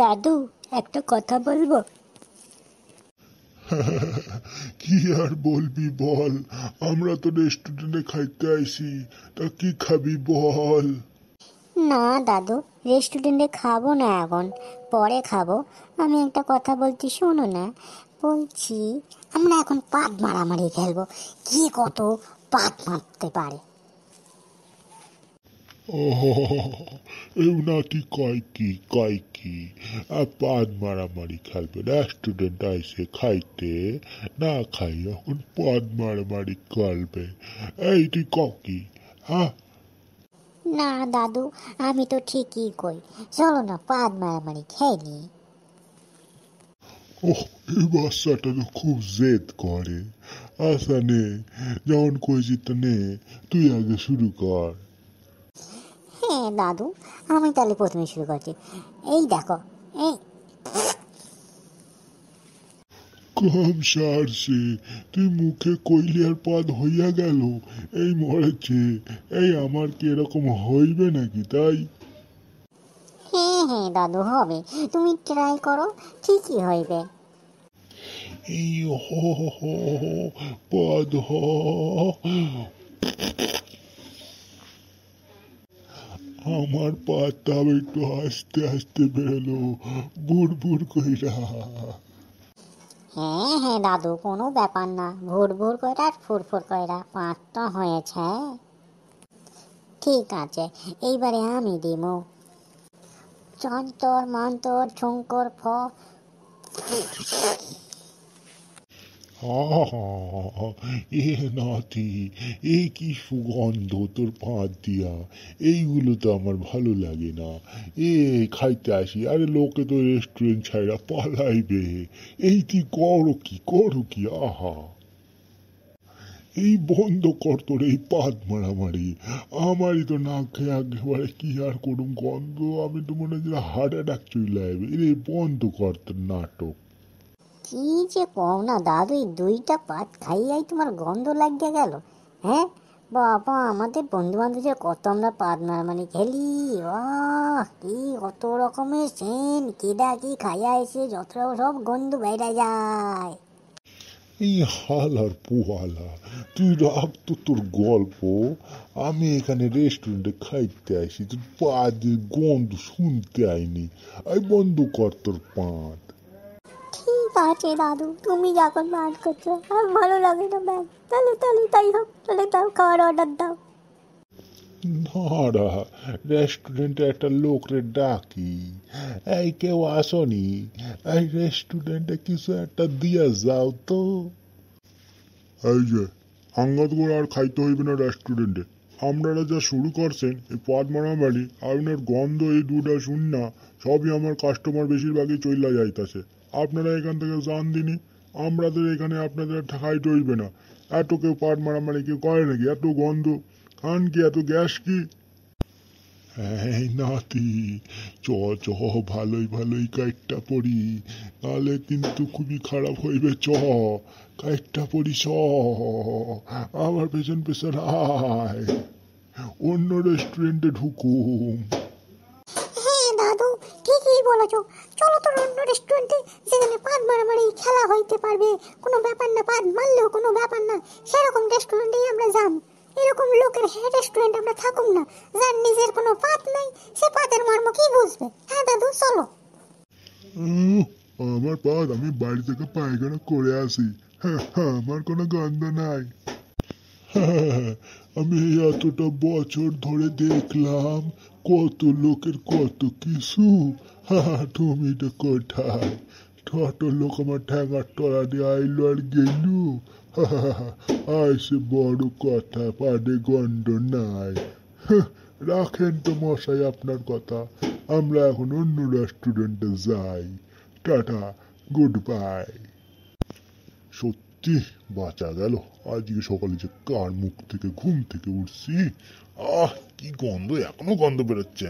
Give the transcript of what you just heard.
দাদু একটা কথা বলবো কি আর বলবি বল আমরা তো রেস্টুরেন্টে খাইতে আইছি তা কি খাবি বল না দাদু রেস্টুরেন্টে খাবো না এখন পরে খাবো আমি একটা কথা বলছি শোনো না বলছি আমরা এখন পাত মারামারি খেলবো কে কত পাত মারতে পারে એવું નથી કઈકી કઈકી આ পান মারামারি খেলবে রেস্টুরেন্ট আইসে খাইতে না খাই এখন পান মারামারি খেলবে এইটি ককি হ্যাঁ না দাদু আমি তো ঠিকই কই চলো না পান মারামারি খেয়ে ওহ এই বাচ্চাটা তো খুব জেদ করে আচ্ছা নে যেমন কইছি তো নে তুই আগে শুরু কর দাদু আমি তাহলে প্রথমে শুরু করছি এই দেখো এই কম সারছে তুই মুখে পাদ হইয়া গেল এই মরেছে এই আমার কি এরকম হইবে নাকি তাই হ্যাঁ হ্যাঁ দাদু হবে তুমি ট্রাই করো ঠিকই হইবে এই হ পদ হ আমার পাতা একটু আস্তে আস্তে বেরোলো বুড় বুড় কইরা হ্যাঁ হ্যাঁ দাদু কোনো ব্যাপার না ভুর ভুর ফুর ফুর কয়রা পাঁচটা হয়েছে ঠিক আছে এইবারে আমি দিমু চন্তর মন্তর ছুঙ্কর ফ এ নাতি এ কি সুগন্ধ তোর পাঁচ দিয়া এইগুলো তো আমার ভালো লাগে না এ খাইতে আসি আরে লোকে তো রেস্টুরেন্ট ছাড়া পালাইবে এই তুই করো কি করো কি আহা এই বন্ধ কর তোর এই পাত মারামারি আমারই তো না খেয়ে একেবারে কি আর করুম গন্ধ আমি তো মনে হয় হার্ট অ্যাটাক চলে আসবে এই বন্ধ কর তোর নাটক কি যে কম না দাদু দুইটা পাত খাইয়াই তোমার গন্ধ লাগিয়ে গেল হ্যাঁ বাবা আমাদের বন্ধু বান্ধবদের কত আমরা পাত মানে খেলি আহ কি কত রকমের সেন কেডা কি খাইয়া এসে যত সব গন্ধ বেড়া যায় এই হাল আর পোহালা তুই রাখ তো তোর গল্প আমি এখানে রেস্টুরেন্টে খাইতে আসি তোর পা দিয়ে গন্ধ শুনতে আইনি আই বন্ধ কর তোর পাঁত কাছে দাদু তুমি যখন মান করছো আর ভালো লাগে না ব্যাগ তাহলে তাহলে তাই হোক তাহলে তাও খাওয়ার অর্ডার দাও ধরা রেস্টুরেন্টে একটা লোকরে ডাকি এই কেউ আসনি এই রেস্টুরেন্টে কিছু একটা দিয়ে যাও তো এই যে করে আর খাইতে হইবে না রেস্টুরেন্টে আপনারা যা শুরু করছেন এই পদ মারামারি আপনার গন্ধ এই দুটা শূন্য সবই আমার কাস্টমার বেশিরভাগই চইলা যাইতাছে আপনারা এখান থেকে জান দিনি আমাদের এখানে আপনাদের ঠাকাই চলবে না এত কেউ পাট মারামারি কেউ করে নাকি এত গন্ধ খান কি এত গ্যাস কি হ্যাঁ নাতি চ চ ভালোই ভালোই কাইটটা পড়ি নাহলে কিন্তু খুবই খারাপ হইবে চ কাইটটা পড়ি চ আমার পেছন পেছন আয় অন্য রেস্টুরেন্টে ঢুকুম হ্যাঁ দাদু ঠিকই বলেছো চলো তো অন্য রেস্টুরেন্টে যেখানে পাত মারামারি খেলা হইতে পারবে কোনো ব্যাপার না পাত মারলেও কোনো ব্যাপার না সেরকম রেস্টুরেন্টেই আমরা যাম এরকম লোকের হ্যাঁ রেস্টুরেন্ট আমরা থাকুম না যার নিজের কোনো পাত নাই সে পাতের মর্ম কি বুঝবে হ্যাঁ দাদু চলো আমার পাত আমি বাড়ি থেকে পায়খানা করে আসি হ্যাঁ, হ্যাঁ, আমার কোনো গন্ধ নাই আমি এতটা বছর ধরে দেখলাম কত লোকের কত কিছু হা তুমি তো কোথায় কত লোক আমার ঠ্যাঙার তলা দিয়ে আইলো আর গেলু হা সে বড় কথা পাডে গন্ড নাই হ্যাঁ, রাখেন তো মশাই আপনার কথা আমরা এখন অন্য রেস্টুরেন্টে যাই টাটা গুড বাই সত্যি বাঁচা গেল আজকে সকালে যে কার মুখ থেকে ঘুম থেকে উঠছি আহ কি গন্ধ এখনো গন্ধ বেরোচ্ছে